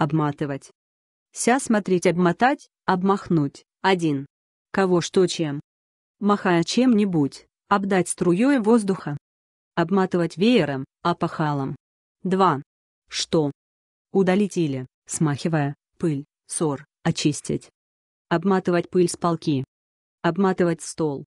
обматывать. Ся смотреть обмотать, обмахнуть. 1. Кого что чем. Махая чем-нибудь, обдать струей воздуха. Обматывать веером, опахалом. 2. Что? Удалить или, смахивая, пыль, сор, очистить. Обматывать пыль с полки. Обматывать стол.